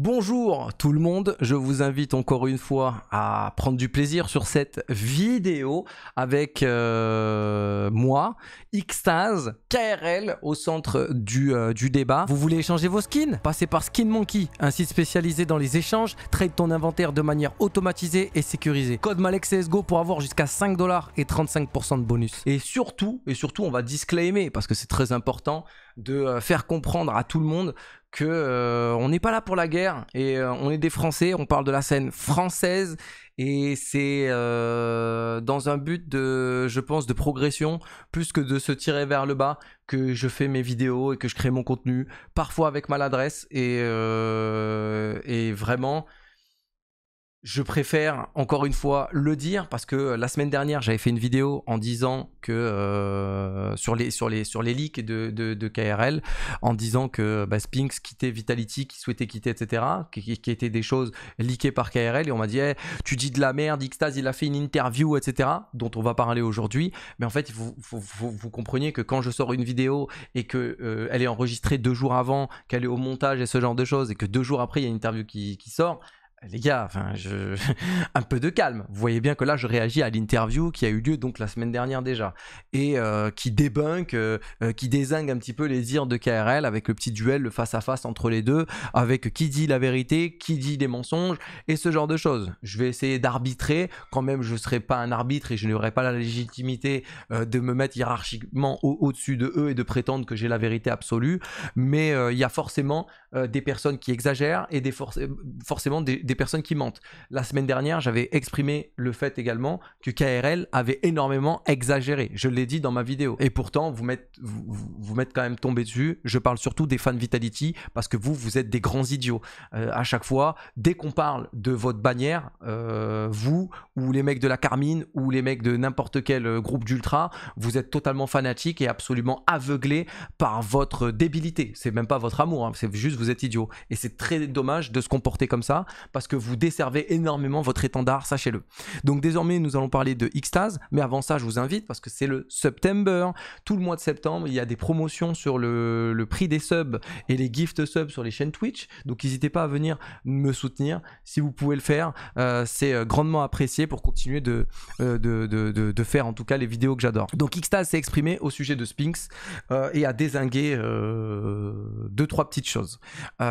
Bonjour tout le monde, je vous invite encore une fois à prendre du plaisir sur cette vidéo avec euh, moi, Xtase, KRL au centre euh, du, débat. Vous voulez échanger vos skins Passez par Skin Monkey, un site spécialisé dans les échanges, trade ton inventaire de manière automatisée et sécurisée. Code MalexCSGO pour avoir jusqu'à 5 dollars et 35% de bonus. Et surtout, et surtout on va disclaimer parce que c'est très important, de euh, faire comprendre à tout le monde que euh, on n'est pas là pour la guerre et euh, on est des Français, on parle de la scène française et c'est dans un but de, je pense, de progression plus que de se tirer vers le bas que je fais mes vidéos et que je crée mon contenu, parfois avec maladresse et, et vraiment je préfère encore une fois le dire parce que la semaine dernière j'avais fait une vidéo en disant que euh, sur les sur les sur les leaks de, KRL en disant que bah, Spinks quittait Vitality, qui souhaitait quitter etc, qui, qui, étaient des choses leakées par KRL et on m'a dit eh, tu dis de la merde, Xtaz il a fait une interview etc dont on va parler aujourd'hui, mais en fait vous compreniez que quand je sors une vidéo et que euh, elle est enregistrée deux jours avant, qu'elle est au montage et ce genre de choses et que deux jours après il y a une interview qui sort, les gars, enfin, je... un peu de calme. Vous voyez bien que là, je réagis à l'interview qui a eu lieu donc la semaine dernière déjà et euh, qui débunk, euh, euh, qui désingue un petit peu les dires de KRL avec le petit duel, le face à face entre les deux, avec qui dit la vérité, qui dit des mensonges et ce genre de choses. Je vais essayer d'arbitrer. Quand même, je serai pas un arbitre et je n'aurai pas la légitimité de me mettre hiérarchiquement au-dessus de eux et de prétendre que j'ai la vérité absolue. Mais il y a forcément des personnes qui exagèrent et des forcément des des personnes qui mentent. La semaine dernière, j'avais exprimé le fait également que KRL avait énormément exagéré. Je l'ai dit dans ma vidéo. Et pourtant, vous m'êtes vous, vous quand même tombé dessus. Je parle surtout des fans Vitality parce que vous, vous êtes des grands idiots. Euh, à chaque fois, dès qu'on parle de votre bannière, euh, vous ou les mecs de la Carmine ou les mecs de n'importe quel euh, groupe d'ultra, vous êtes totalement fanatique et absolument aveuglé par votre débilité. C'est même pas votre amour, hein. c'est juste vous êtes idiot. Et c'est très dommage de se comporter comme ça. Parce parce que vous desservez énormément votre étendard, sachez-le. Donc désormais, nous allons parler de Xtase, mais avant ça, je vous invite parce que c'est le September. Tout le mois de septembre, il y a des promotions sur le, prix des subs et les gift subs sur les chaînes Twitch. Donc n'hésitez pas à venir me soutenir si vous pouvez le faire. Euh, c'est euh, grandement apprécié pour continuer euh, de, faire en tout cas les vidéos que j'adore. Donc Xtaz s'est exprimé au sujet de Spinx et a désingué deux, trois petites choses.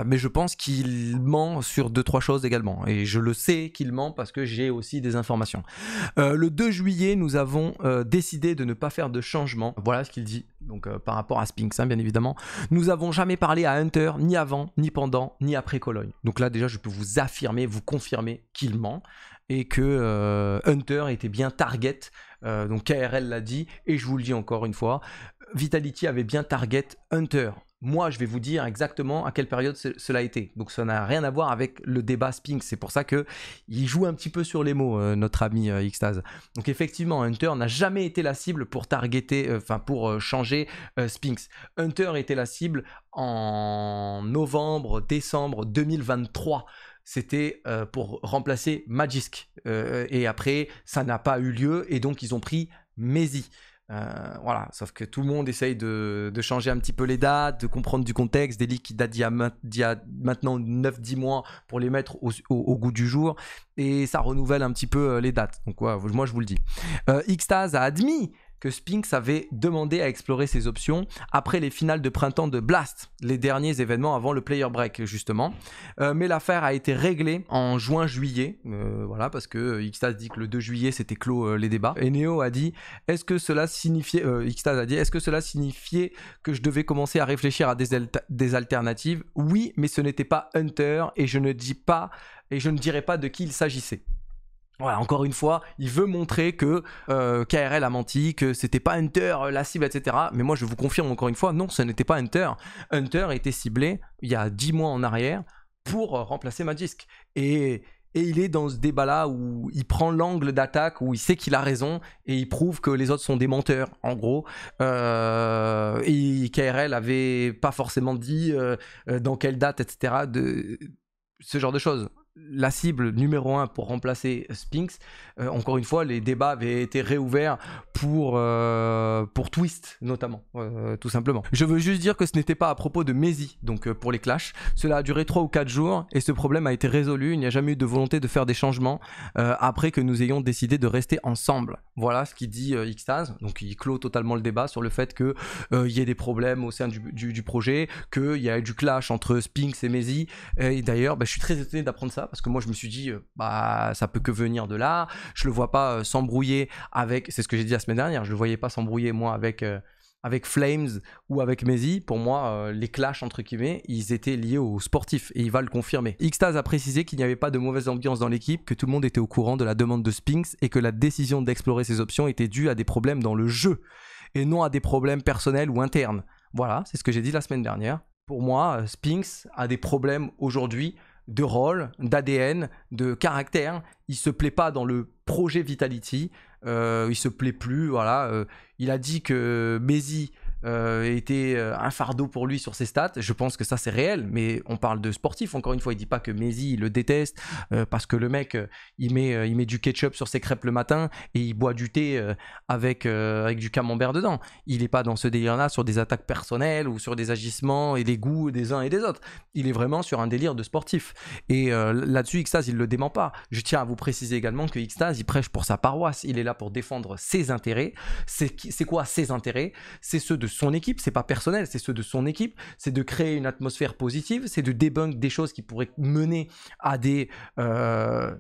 mais je pense qu'il ment sur deux, trois choses également et je le sais qu'il ment parce que j'ai aussi des informations. Euh, le 2 juillet, nous avons euh, décidé de ne pas faire de changement. Voilà ce qu'il dit. Donc euh, par rapport à Spinks, hein, bien évidemment. Nous avons jamais parlé à Hunter, ni avant, ni pendant, ni après Cologne. Donc là déjà, je peux vous affirmer, vous confirmer qu'il ment et que Hunter était bien target. donc KRL l'a dit, et je vous le dis encore une fois, Vitality avait bien target Hunter moi, je vais vous dire exactement à quelle période cela a été. Donc ça n'a rien à voir avec le débat Sphinx. C'est pour ça que il joue un petit peu sur les mots, euh, notre ami euh, Xtase. Donc effectivement, Hunter n'a jamais été la cible pour targeter, euh, enfin pour changer Sphinx. Hunter était la cible en novembre, décembre 2023 c'était pour remplacer Magisk. et après, ça n'a pas eu lieu et donc ils ont pris Maisie. Euh, voilà, sauf que tout le monde essaye de, changer un petit peu les dates, de comprendre du contexte, des leaks qui datent d'il y maintenant 9-10 mois pour les mettre au, goût du jour, et ça renouvelle un petit peu euh, les dates. Donc moi je vous le dis. Euh, a admis que Spinks avait demandé à explorer ses options après les finales de printemps de Blast, les derniers événements avant le player break justement. Euh, mais l'affaire a été réglée en juin-juillet, euh, voilà, parce que euh, Xtas dit que le 2 juillet c'était clos les débats. Et Neo a dit, est-ce que cela signifiait, a dit, est-ce que cela signifiait que je devais commencer à réfléchir à des, des alternatives Oui, mais ce n'était pas Hunter et je ne dis pas et je ne dirai pas de qui il s'agissait encore une fois, il veut montrer que euh, KRL a menti, que c'était pas Hunter euh, la cible, etc. Mais moi, je vous confirme encore une fois, non, ce n'était pas Hunter. Hunter était ciblé il y a 10 mois en arrière pour euh, remplacer Magisk. Et, et il est dans ce débat-là où il prend l'angle d'attaque, où il sait qu'il a raison, et il prouve que les autres sont des menteurs, en gros. et KRL avait pas forcément dit dans quelle date, etc. De ce genre de choses la cible numéro 1 pour remplacer Spinks. Euh, encore une fois, les débats avaient été réouverts pour, euh, pour Twist, notamment, euh, tout simplement. Je veux juste dire que ce n'était pas à propos de Mezi. donc pour les clashs. Cela a duré 3 ou 4 jours et ce problème a été résolu. Il n'y a jamais eu de volonté de faire des changements après que nous ayons décidé de rester ensemble. Voilà ce qu'il dit Xtase. Donc il clôt totalement le débat sur le fait qu'il y ait des problèmes au sein du, projet, qu'il y a eu du clash entre Sphinx et Mezi. Et d'ailleurs, bah, je suis très étonné d'apprendre ça parce que moi je me suis dit euh, bah ça peut que venir de là. Je le vois pas euh, s'embrouiller avec. C'est ce que j'ai dit la semaine dernière. Je le voyais pas s'embrouiller moi avec euh, avec Flames ou avec Maisy. pour moi, les clashs, entre guillemets, ils étaient liés aux sportifs et il va le confirmer. xtas a précisé qu'il n'y avait pas de mauvaise ambiance dans l'équipe, que tout le monde était au courant de la demande de Spinks et que la décision d'explorer ses options était due à des problèmes dans le jeu et non à des problèmes personnels ou internes. Voilà, c'est ce que j'ai dit la semaine dernière. Pour moi, Spinks a des problèmes aujourd'hui de rôle, d'ADN, de caractère. Il se plaît pas dans le projet Vitality. Euh, il se plaît plus. Voilà. Euh. il a dit que Maisy euh, était euh, un fardeau pour lui sur ses stats. Je pense que ça c'est réel, mais on parle de sportif. Encore une fois, il dit pas que Messi le déteste euh, parce que le mec il met il met du ketchup sur ses crêpes le matin et il boit du thé avec avec du camembert dedans. Il est pas dans ce délire-là sur des attaques personnelles ou sur des agissements et des goûts des uns et des autres. Il est vraiment sur un délire de sportif. Et là-dessus, Xtase il le dément pas. Je tiens à vous préciser également que Xtase il prêche pour sa paroisse. Il est là pour défendre ses intérêts. C'est quoi ses intérêts C'est ceux de son équipe, c'est pas personnel, c'est ceux de son équipe, c'est de créer une atmosphère positive, c'est de débunk des choses qui pourraient mener à des, euh,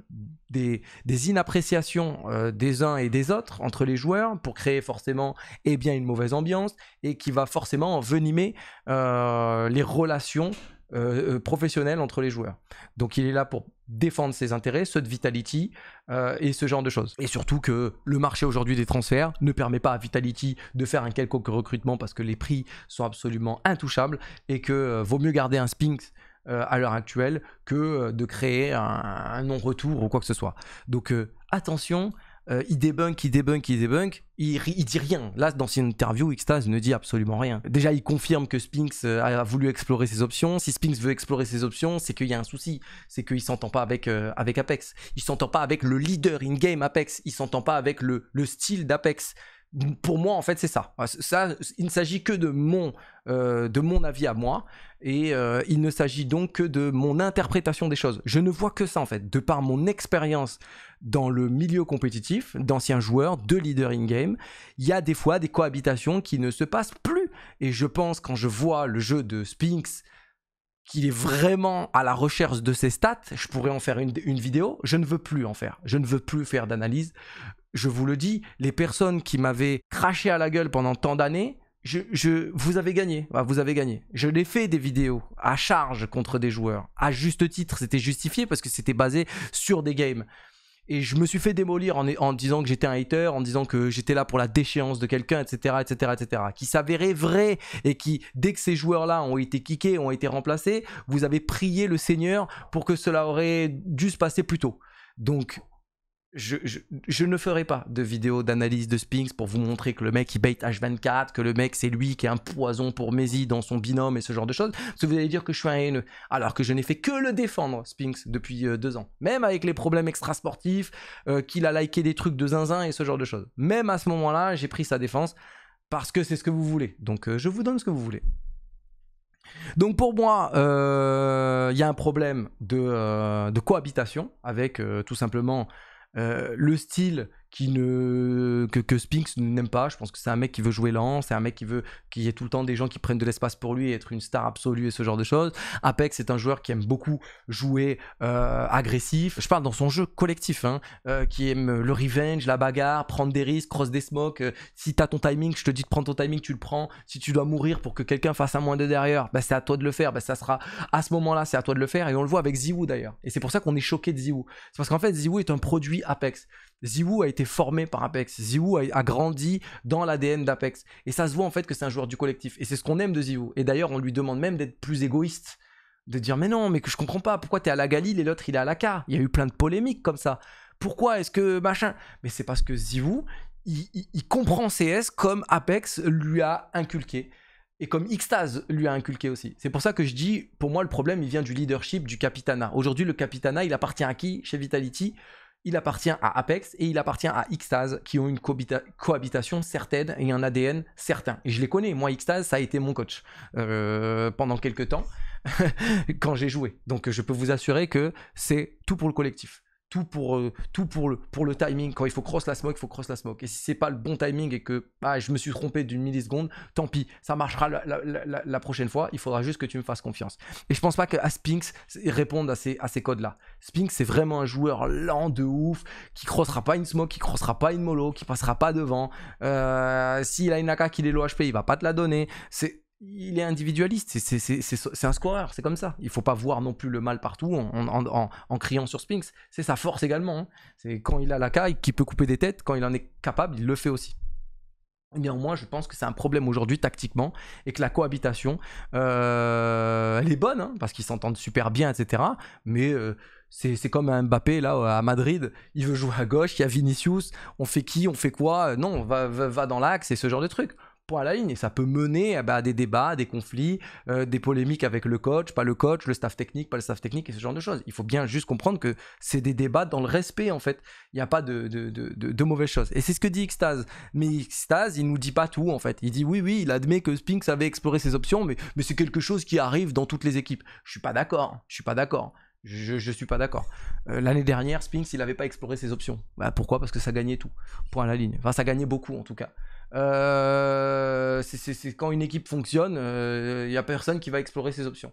des, inappréciations euh, des uns et des autres entre les joueurs pour créer forcément eh bien, une mauvaise ambiance et qui va forcément envenimer euh, les relations euh, euh, professionnel entre les joueurs. Donc il est là pour défendre ses intérêts, ceux de Vitality euh, et ce genre de choses. Et surtout que le marché aujourd'hui des transferts ne permet pas à Vitality de faire un quelconque recrutement parce que les prix sont absolument intouchables et que vaut mieux garder un Sphinx à l'heure actuelle que de créer un non-retour ou quoi que ce soit. Donc attention euh, il débunk, il débunk, il débunk, il, dit rien. Là, dans cette interview, Extase ne dit absolument rien. Déjà, il confirme que Spinks euh, a voulu explorer ses options. Si Spinks veut explorer ses options, c'est qu'il y a un souci. C'est qu'il s'entend pas avec, euh, avec Apex. Il s'entend pas avec le leader in-game Apex. Il s'entend pas avec le, le style d'Apex pour moi, en fait, c'est ça. ça. Il ne s'agit que de mon, euh, de mon avis à moi, et euh, il ne s'agit donc que de mon interprétation des choses. Je ne vois que ça, en fait, de par mon expérience dans le milieu compétitif, d'ancien joueur, de leader in-game, il y a des fois des cohabitations qui ne se passent plus. Et je pense, quand je vois le jeu de Sphinx, qu'il est vraiment à la recherche de ses stats, je pourrais en faire une, vidéo, je ne veux plus en faire. Je ne veux plus faire d'analyse je vous le dis, les personnes qui m'avaient craché à la gueule pendant tant d'années, je, vous avez gagné, vous avez gagné. Je l'ai fait des vidéos à charge contre des joueurs, à juste titre, c'était justifié parce que c'était basé sur des games. Et je me suis fait démolir en, disant que j'étais un hater, en disant que j'étais là pour la déchéance de quelqu'un, etc., etc., etc., qui s'avérait vrai et qui, dès que ces joueurs-là ont été kickés, ont été remplacés, vous avez prié le Seigneur pour que cela aurait dû se passer plus tôt. Donc, je, ne ferai pas de vidéo d'analyse de Spinks pour vous montrer que le mec il bait H24, que le mec c'est lui qui est un poison pour Maisy dans son binôme et ce genre de choses, parce que vous allez dire que je suis un haineux, alors que je n'ai fait que le défendre, Spinks, depuis euh, deux ans. Même avec les problèmes extrasportifs, euh, qu'il a liké des trucs de zinzin et ce genre de choses. Même à ce moment-là, j'ai pris sa défense parce que c'est ce que vous voulez. Donc euh, je vous donne ce que vous voulez. Donc pour moi, il y a un problème de, cohabitation avec tout simplement euh, le style qui ne que, que Spinks n'aime pas. Je pense que c'est un mec qui veut jouer lent, c'est un mec qui veut qu'il y ait tout le temps des gens qui prennent de l'espace pour lui et être une star absolue et ce genre de choses. Apex est un joueur qui aime beaucoup jouer euh, agressif. Je parle dans son jeu collectif, hein, euh, qui aime le revenge, la bagarre, prendre des risques, cross des smokes. Si euh, si t'as ton timing, je te dis de prendre ton timing, tu le prends. Si tu dois mourir pour que quelqu'un fasse un moins de derrière, bah, c'est à toi de le faire. Bah, ça sera à ce moment-là, c'est à toi de le faire. Et on le voit avec Ziwoo d'ailleurs. Et c'est pour ça qu'on est choqué de Ziwoo. C'est parce qu'en fait, Ziwoo est un produit Apex. Ziwu a été formé par Apex. Ziwu a, grandi dans l'ADN d'Apex. Et ça se voit en fait que c'est un joueur du collectif. Et c'est ce qu'on aime de Ziwu. Et d'ailleurs, on lui demande même d'être plus égoïste. De dire, mais non, mais que je comprends pas. Pourquoi t'es à la Galil et l'autre il est à la K Il y a eu plein de polémiques comme ça. Pourquoi est-ce que machin Mais c'est parce que Ziwu, il, comprend CS comme Apex lui a inculqué. Et comme Xtase lui a inculqué aussi. C'est pour ça que je dis, pour moi, le problème, il vient du leadership, du capitana. Aujourd'hui, le capitana, il appartient à qui Chez Vitality il appartient à Apex et il appartient à Xtase qui ont une cohabitation certaine et un ADN certain. Et je les connais, moi Xtase, ça a été mon coach euh, pendant quelques temps quand j'ai joué. Donc je peux vous assurer que c'est tout pour le collectif tout pour euh, tout pour le pour le timing quand il faut cross la smoke il faut cross la smoke et si c'est pas le bon timing et que bah, je me suis trompé d'une milliseconde tant pis ça marchera la, prochaine fois il faudra juste que tu me fasses confiance et je pense pas que Spinks réponde à ces à ces codes là Spinks c'est vraiment un joueur lent de ouf qui crossera pas une smoke qui crossera pas une mollo qui passera pas devant euh, s'il a une AK qui est low HP il va pas te la donner c'est il est individualiste, c'est un scoreur, c'est comme ça. Il faut pas voir non plus le mal partout en, criant sur Spinks. C'est sa force également. Hein. C'est quand il a la caille, qu'il peut couper des têtes, quand il en est capable, il le fait aussi. Eh Néanmoins, je pense que c'est un problème aujourd'hui tactiquement et que la cohabitation, euh, elle est bonne hein, parce qu'ils s'entendent super bien, etc. Mais euh, c'est comme un Mbappé là euh, à Madrid, il veut jouer à gauche, il y a Vinicius, on fait qui, on fait quoi Non, va, va, va dans l'axe et ce genre de truc point à la ligne et ça peut mener eh ben, à des débats, des conflits, euh, des polémiques avec le coach, pas le coach, le staff technique, pas le staff technique et ce genre de choses. Il faut bien juste comprendre que c'est des débats dans le respect en fait. Il n'y a pas de, de, de, mauvaises choses. Et c'est ce que dit Xtase. Mais Xtase, il nous dit pas tout en fait. Il dit oui, oui, il admet que Spinks avait exploré ses options, mais, c'est quelque chose qui arrive dans toutes les équipes. Je suis pas d'accord, je suis pas d'accord. Je, je suis pas d'accord. Euh, l'année dernière, Spinks, il n'avait pas exploré ses options. Bah, pourquoi Parce que ça gagnait tout. Point à la ligne. Enfin, ça gagnait beaucoup en tout cas. Euh, c'est quand une équipe fonctionne, il euh, n'y a personne qui va explorer ses options.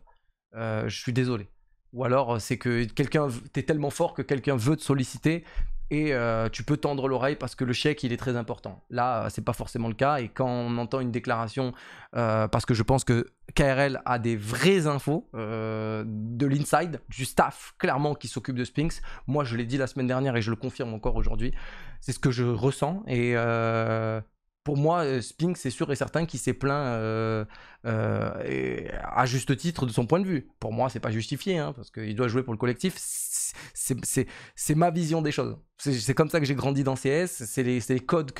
Euh, je suis désolé. Ou alors c'est que quelqu'un, t'es tellement fort que quelqu'un veut te solliciter et tu peux tendre l'oreille parce que le chèque il est très important. Là c'est pas forcément le cas et quand on entend une déclaration, parce que je pense que KRL a des vraies infos de l'inside, du staff clairement qui s'occupe de Spinks Moi je l'ai dit la semaine dernière et je le confirme encore aujourd'hui. C'est ce que je ressens et pour moi, euh, Spink, c'est sûr et certain qu'il s'est plaint euh, euh, à juste titre de son point de vue. Pour moi, c'est pas justifié, hein, parce qu'il doit jouer pour le collectif. C'est ma vision des choses. C'est comme ça que j'ai grandi dans CS, c'est les, codes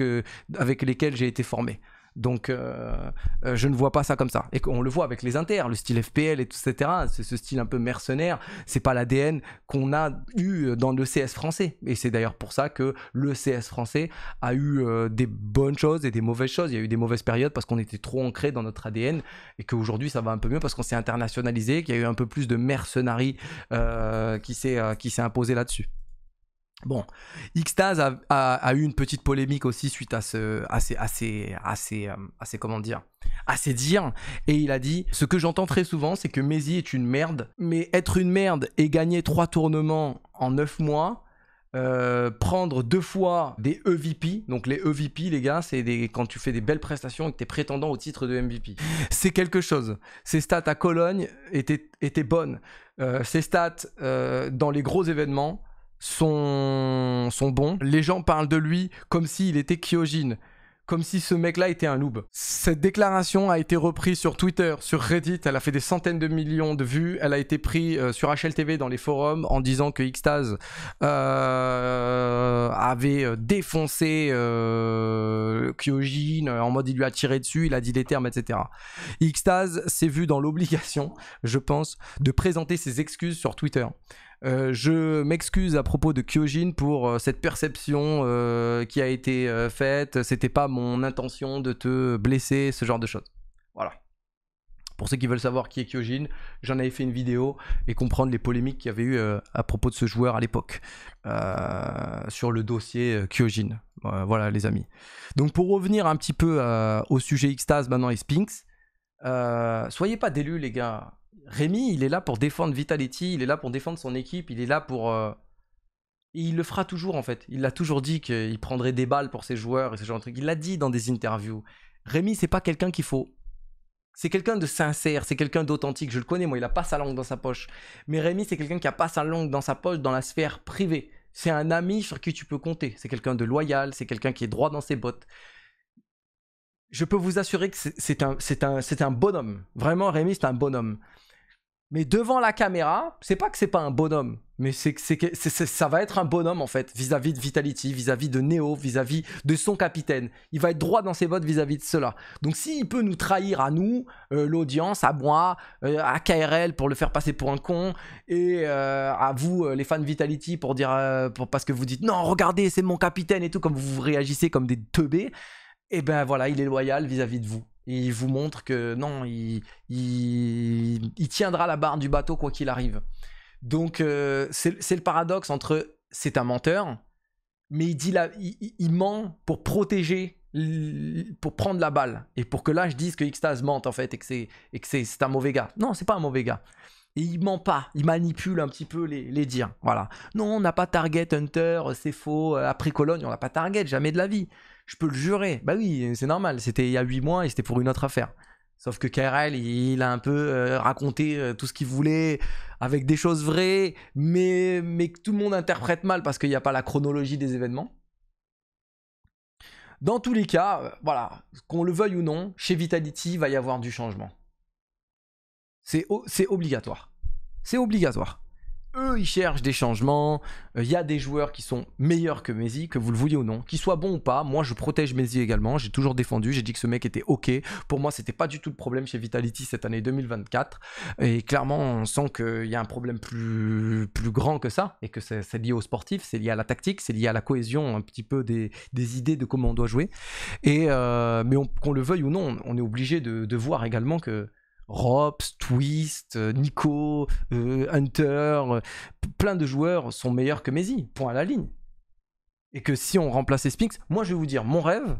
avec lesquels j'ai été formé. Donc, euh, euh, je ne vois pas ça comme ça. Et on le voit avec les inters, le style FPL, et tout, etc. C'est ce style un peu mercenaire. C'est pas l'ADN qu'on a eu dans le CS français. Et c'est d'ailleurs pour ça que le CS français a eu euh, des bonnes choses et des mauvaises choses. Il y a eu des mauvaises périodes parce qu'on était trop ancré dans notre ADN et qu'aujourd'hui ça va un peu mieux parce qu'on s'est internationalisé, qu'il y a eu un peu plus de mercenaries qui s'est imposé là-dessus. Bon, Xtase a, eu une petite polémique aussi suite à ce, assez, ces, à assez euh, comment dire, à ces dires, et il a dit ce que j'entends très souvent, c'est que Messi est une merde, mais être une merde et gagner trois tournements en neuf mois, euh, prendre deux fois des EVP. Donc les EVP, les gars, c'est quand tu fais des belles prestations et que tu prétendant au titre de MVP. C'est quelque chose. Ses stats à Cologne étaient, bonnes. ses euh, stats dans les gros événements sont, bons. Les gens parlent de lui comme s'il était Kyojin comme si ce mec-là était un loup. Cette déclaration a été reprise sur Twitter, sur Reddit, elle a fait des centaines de millions de vues, elle a été prise euh, sur HLTV dans les forums en disant que Xtaz euh, avait euh, défoncé Kyojin, en mode il lui a tiré dessus, il a dit des termes, etc. Xtaz s'est vu dans l'obligation, je pense, de présenter ses excuses sur Twitter. Euh, je m'excuse à propos de Kyojin pour euh, cette perception euh, qui a été faite. C'était pas mon intention de te blesser, ce genre de choses. Voilà. Pour ceux qui veulent savoir qui est Kyojin, j'en avais fait une vidéo et comprendre les polémiques qu'il y avait eu à propos de ce joueur à l'époque sur le dossier Kyojin. voilà les amis. Donc pour revenir un petit peu au sujet Xtase maintenant et Spinx, soyez pas d'élus les gars. Rémi, il est là pour défendre Vitality, il est là pour défendre son équipe, il est là pour. Euh, il le fera toujours en fait. Il l'a toujours dit qu'il prendrait des balles pour ses joueurs et ce genre de trucs. Il l'a dit dans des interviews. Rémi, c'est pas quelqu'un qu'il faut. C'est quelqu'un de sincère, c'est quelqu'un d'authentique. Je le connais, moi, il a pas sa langue dans sa poche. Mais Rémi, c'est quelqu'un qui a pas sa langue dans sa poche dans la sphère privée. C'est un ami sur qui tu peux compter. C'est quelqu'un de loyal, c'est quelqu'un qui est droit dans ses bottes je peux vous assurer que c'est un, un, un bonhomme. Vraiment, Rémi, c'est un bonhomme mais devant la caméra, c'est pas que c'est pas un bonhomme, mais c'est que ça va être un bonhomme en fait, vis-à-vis de Vitality, vis-à-vis de Neo, vis-à-vis de son capitaine. Il va être droit dans ses votes vis-à-vis de cela. Donc s'il peut nous trahir à nous, euh, l'audience, à moi, euh, à KRL pour le faire passer pour un con, et euh, à vous, les fans Vitality, pour dire, pour, parce que vous dites non, regardez, c'est mon capitaine et tout, comme vous réagissez comme des teubés, et eh ben voilà, il est loyal vis à -vis de vous. Et il vous montre que non, il, tiendra la barre du bateau quoi qu'il arrive. Donc euh, c'est le paradoxe entre c'est un menteur, mais il, dit il, ment pour protéger, pour prendre la balle, et pour que là je dise que Xtaz mente en fait, et que c'est un mauvais gars. Non, c'est pas un mauvais gars. Et il ment pas, il manipule un petit peu les, les dires. Voilà. Non, on n'a pas Target Hunter, euh, c'est faux. Euh, après Cologne, on n'a pas Target, jamais de la vie. Je peux le jurer. Bah oui, c'est normal. C'était il y a 8 mois et c'était pour une autre affaire. Sauf que KRL, il a un peu euh, raconté euh, tout ce qu'il voulait avec des choses vraies, mais, mais que tout le monde interprète mal parce qu'il n'y a pas la chronologie des événements. Dans tous les cas, euh, voilà, qu'on le veuille ou non, chez Vitality, il va y avoir du changement. C'est obligatoire. C'est obligatoire eux, ils cherchent des changements. Euh, il y a des joueurs qui sont meilleurs que Messi, que vous le vouliez ou non, qu'ils soient bons ou pas. Moi, je protège Messi également. J'ai toujours défendu. J'ai dit que ce mec était OK. Pour moi, c'était pas du tout le problème chez Vitality cette année 2024. Et clairement, on sent qu'il y a un problème plus, plus grand que ça et que c'est, lié au sportif, c'est lié à la tactique, c'est lié à la cohésion un petit peu des, idées de comment on doit jouer. Et, euh, mais qu'on le veuille ou non, on, est obligé de voir également que Rops, Twist, euh, Nico, euh, Hunter, euh, plein de joueurs sont meilleurs que Maisy, point à la ligne. Et que si on remplaçait Spinks, moi je vais vous dire, mon rêve,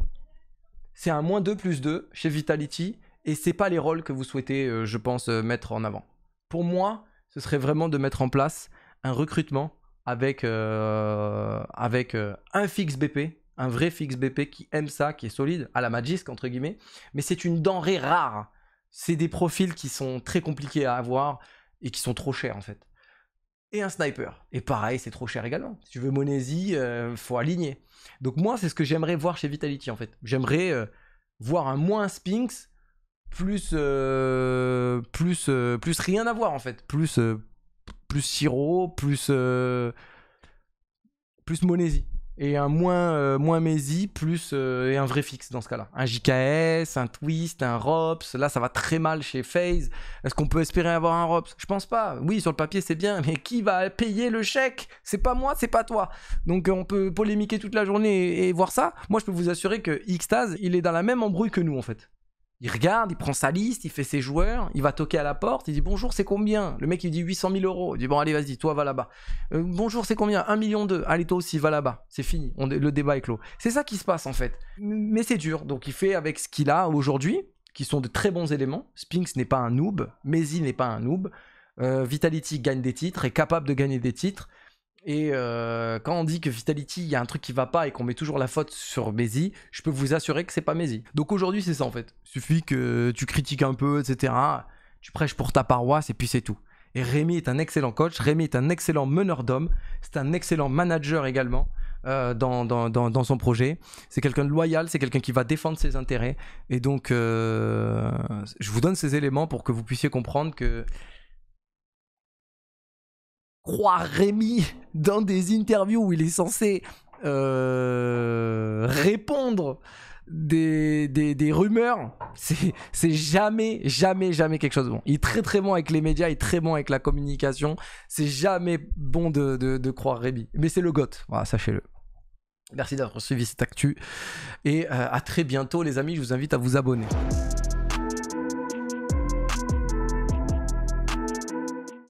c'est un moins 2 plus 2 chez Vitality, et c'est pas les rôles que vous souhaitez, je pense, mettre en avant. Pour moi, ce serait vraiment de mettre en place un recrutement avec, avec un fixe BP, un vrai fixe BP qui aime ça, qui est solide, à la Magisk entre guillemets, mais c'est une denrée rare c'est des profils qui sont très compliqués à avoir et qui sont trop chers en fait. Et un sniper. Et pareil, c'est trop cher également. Si tu veux Monésie, euh, faut aligner. Donc moi, c'est ce que j'aimerais voir chez Vitality en fait. J'aimerais euh, voir un moins spinx plus euh, plus plus rien à voir en fait, plus plus Siro, plus plus Monésie et un moins, euh, moins Maisy, plus euh, et un vrai fixe dans ce cas-là. Un JKS, un Twist, un Rops. Là, ça va très mal chez FaZe. Est-ce qu'on peut espérer avoir un Rops Je pense pas. Oui, sur le papier, c'est bien, mais qui va payer le chèque C'est pas moi, c'est pas toi. Donc, euh, on peut polémiquer toute la journée et, voir ça. Moi, je peux vous assurer que Xtaz, il est dans la même embrouille que nous, en fait. Il regarde, il prend sa liste, il fait ses joueurs, il va toquer à la porte, il dit bonjour, c'est combien Le mec il dit 800 000 euros. Il dit bon allez vas-y, toi va là-bas. Euh, bonjour, c'est combien 1 million de. Allez toi aussi, va là-bas. C'est fini, le débat est clos. C'est ça qui se passe en fait. Mais c'est dur, donc il fait avec ce qu'il a aujourd'hui, qui sont de très bons éléments. Spinks n'est pas un noob, Maisy n'est pas un noob. Euh, Vitality gagne des titres, est capable de gagner des titres. Et euh, quand on dit que Vitality, il y a un truc qui va pas et qu'on met toujours la faute sur Maisie, je peux vous assurer que c'est pas Maisy. Donc aujourd'hui, c'est ça en fait. Il Suffit que tu critiques un peu, etc. Tu prêches pour ta paroisse et puis c'est tout. Et Rémi est un excellent coach. Rémi est un excellent meneur d'hommes. C'est un excellent manager également. Euh, dans, dans, son projet. C'est quelqu'un de loyal, c'est quelqu'un qui va défendre ses intérêts. Et donc, euh, je vous donne ces éléments pour que vous puissiez comprendre que croire Rémi dans des interviews où il est censé euh, répondre des, des, rumeurs, c'est jamais, jamais, jamais quelque chose de bon. Il est très très bon avec les médias, il est très bon avec la communication. C'est jamais bon de, croire Rémi. Mais c'est le goth, voilà, sachez-le. Merci d'avoir suivi cette actu. Et euh, à très bientôt les amis, je vous invite à vous abonner.